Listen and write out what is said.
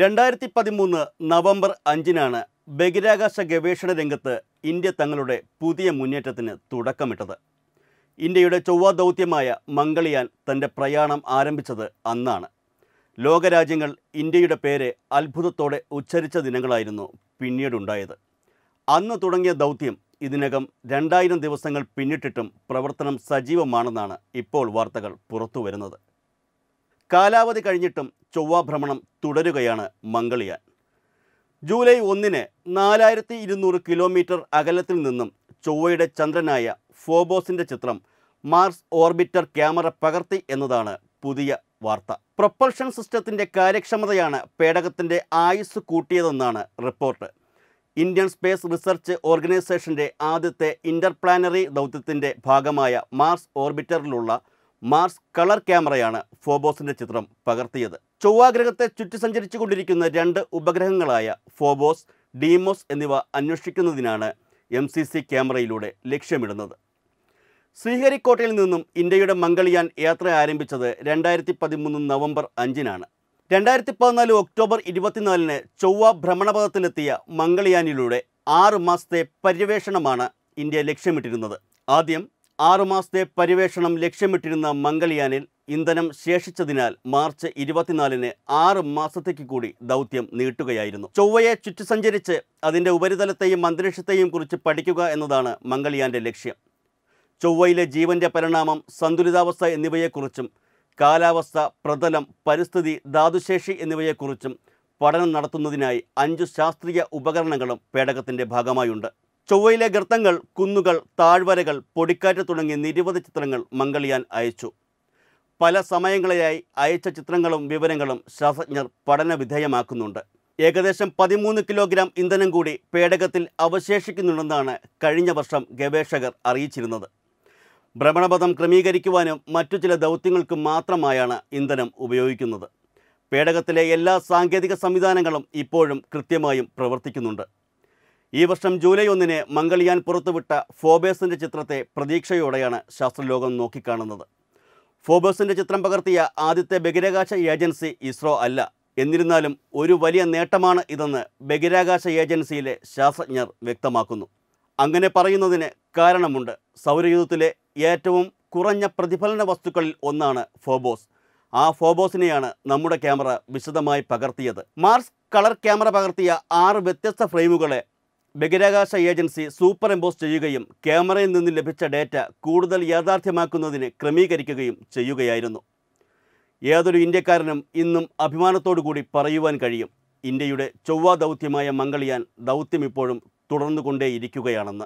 രണ്ടായിരത്തി പതിമൂന്ന് നവംബർ അഞ്ചിനാണ് ബഹിരാകാശ ഗവേഷണ രംഗത്ത് ഇന്ത്യ തങ്ങളുടെ പുതിയ മുന്നേറ്റത്തിന് തുടക്കമിട്ടത് ഇന്ത്യയുടെ ചൊവ്വ ദൗത്യമായ മംഗളിയാൻ തൻ്റെ പ്രയാണം ആരംഭിച്ചത് അന്നാണ് ലോകരാജ്യങ്ങൾ ഇന്ത്യയുടെ പേര് അത്ഭുതത്തോടെ ഉച്ചരിച്ച ദിനങ്ങളായിരുന്നു പിന്നീടുണ്ടായത് അന്ന് തുടങ്ങിയ ദൗത്യം ഇതിനകം രണ്ടായിരം ദിവസങ്ങൾ പിന്നിട്ടിട്ടും പ്രവർത്തനം സജീവമാണെന്നാണ് ഇപ്പോൾ വാർത്തകൾ പുറത്തുവരുന്നത് കാലാവധി കഴിഞ്ഞിട്ടും ചൊവ്വാഭ്രമണം തുടരുകയാണ് മംഗളിയാൻ ജൂലൈ ഒന്നിന് നാലായിരത്തി ഇരുന്നൂറ് കിലോമീറ്റർ അകലത്തിൽ നിന്നും ചൊവ്വയുടെ ചന്ദ്രനായ ഫോബോസിൻ്റെ ചിത്രം മാർസ് ഓർബിറ്റർ ക്യാമറ പകർത്തി എന്നതാണ് പുതിയ വാർത്ത പ്രൊപ്പൽഷൻ സിസ്റ്റത്തിൻ്റെ കാര്യക്ഷമതയാണ് പേടകത്തിൻ്റെ ആയുസ് കൂട്ടിയതെന്നാണ് റിപ്പോർട്ട് ഇന്ത്യൻ സ്പേസ് റിസർച്ച് ഓർഗനൈസേഷൻ്റെ ആദ്യത്തെ ഇൻ്റർപ്ലാനറി ദൗത്യത്തിൻ്റെ ഭാഗമായ മാർസ് ഓർബിറ്ററിലുള്ള മാർസ് കളർ ക്യാമറയാണ് ഫോബോസിൻ്റെ ചിത്രം പകർത്തിയത് ചൊവ്വാഗ്രഹത്തെ ചുറ്റി സഞ്ചരിച്ചു കൊണ്ടിരിക്കുന്ന രണ്ട് ഉപഗ്രഹങ്ങളായ ഫോബോസ് ഡീമോസ് എന്നിവ അന്വേഷിക്കുന്നതിനാണ് എം സി സി ക്യാമറയിലൂടെ ലക്ഷ്യമിടുന്നത് ശ്രീഹരിക്കോട്ടയിൽ നിന്നും ഇന്ത്യയുടെ മംഗളിയാൻ യാത്ര ആരംഭിച്ചത് രണ്ടായിരത്തി പതിമൂന്ന് നവംബർ അഞ്ചിനാണ് രണ്ടായിരത്തി പതിനാല് ഒക്ടോബർ ഇരുപത്തിനാലിന് ചൊവ്വ ഭ്രമണപഥത്തിലെത്തിയ മംഗളിയാനിലൂടെ ആറ് മാസത്തെ പര്യവേഷണമാണ് ഇന്ത്യ ലക്ഷ്യമിട്ടിരുന്നത് ആദ്യം ആറുമാസത്തെ പരിവേഷണം ലക്ഷ്യമിട്ടിരുന്ന മംഗൾയാനിൽ ഇന്ധനം ശേഷിച്ചതിനാൽ മാർച്ച് ഇരുപത്തിനാലിന് ആറ് മാസത്തേക്ക് കൂടി ദൗത്യം നീട്ടുകയായിരുന്നു ചൊവ്വയെ ചുറ്റി സഞ്ചരിച്ച് അതിൻ്റെ ഉപരിതലത്തെയും അന്തരീക്ഷത്തെയും കുറിച്ച് പഠിക്കുക എന്നതാണ് മംഗൾയാൻ്റെ ലക്ഷ്യം ചൊവ്വയിലെ ജീവന്റെ പരിണാമം സന്തുലിതാവസ്ഥ എന്നിവയെക്കുറിച്ചും കാലാവസ്ഥ പ്രതലം പരിസ്ഥിതി ധാതുശേഷി എന്നിവയെക്കുറിച്ചും പഠനം നടത്തുന്നതിനായി അഞ്ചു ശാസ്ത്രീയ ഉപകരണങ്ങളും പേടകത്തിൻ്റെ ഭാഗമായുണ്ട് ചൊവ്വയിലെ ഗർത്തങ്ങൾ കുന്നുകൾ താഴ്വരകൾ പൊടിക്കാറ്റ് തുടങ്ങിയ നിരവധി ചിത്രങ്ങൾ മംഗളിയാൻ അയച്ചു പല സമയങ്ങളിലായി അയച്ച ചിത്രങ്ങളും വിവരങ്ങളും ശാസ്ത്രജ്ഞർ പഠനവിധേയമാക്കുന്നുണ്ട് ഏകദേശം പതിമൂന്ന് കിലോഗ്രാം ഇന്ധനം കൂടി പേടകത്തിൽ അവശേഷിക്കുന്നുണ്ടെന്നാണ് കഴിഞ്ഞ വർഷം ഗവേഷകർ അറിയിച്ചിരുന്നത് ഭ്രമണപഥം ക്രമീകരിക്കുവാനും മറ്റു ചില ദൗത്യങ്ങൾക്ക് മാത്രമായാണ് ഇന്ധനം ഉപയോഗിക്കുന്നത് പേടകത്തിലെ എല്ലാ സാങ്കേതിക സംവിധാനങ്ങളും ഇപ്പോഴും കൃത്യമായും പ്രവർത്തിക്കുന്നുണ്ട് ഈ വർഷം ജൂലൈ ഒന്നിന് മംഗളിയാൻ പുറത്തുവിട്ട ഫോബേഴ്സിൻ്റെ ചിത്രത്തെ പ്രതീക്ഷയോടെയാണ് ശാസ്ത്രലോകം നോക്കിക്കാണുന്നത് ഫോബേഴ്സിൻ്റെ ചിത്രം പകർത്തിയ ആദ്യത്തെ ബഹിരാകാശ ഏജൻസി ഇസ്രോ അല്ല എന്നിരുന്നാലും ഒരു വലിയ നേട്ടമാണ് ഇതെന്ന് ബഹിരാകാശ ഏജൻസിയിലെ ശാസ്ത്രജ്ഞർ വ്യക്തമാക്കുന്നു അങ്ങനെ പറയുന്നതിന് കാരണമുണ്ട് സൗരയൂഥത്തിലെ ഏറ്റവും കുറഞ്ഞ പ്രതിഫലന വസ്തുക്കളിൽ ഒന്നാണ് ഫോബോസ് ആ ഫോബോസിനെയാണ് നമ്മുടെ ക്യാമറ വിശദമായി പകർത്തിയത് മാർസ് കളർ ക്യാമറ പകർത്തിയ ആറ് വ്യത്യസ്ത ഫ്രെയിമുകളെ ബഹിരാകാശ ഏജൻസി സൂപ്പർ എംബോസ് ചെയ്യുകയും ക്യാമറയിൽ നിന്ന് ലഭിച്ച ഡേറ്റ കൂടുതൽ യാഥാർത്ഥ്യമാക്കുന്നതിന് ക്രമീകരിക്കുകയും ചെയ്യുകയായിരുന്നു ഏതൊരു ഇന്ത്യക്കാരനും ഇന്നും അഭിമാനത്തോടുകൂടി പറയുവാൻ കഴിയും ഇന്ത്യയുടെ ചൊവ്വ ദൗത്യമായ മംഗളിയാൻ ദൗത്യം ഇപ്പോഴും തുടർന്നുകൊണ്ടേയിരിക്കുകയാണെന്ന്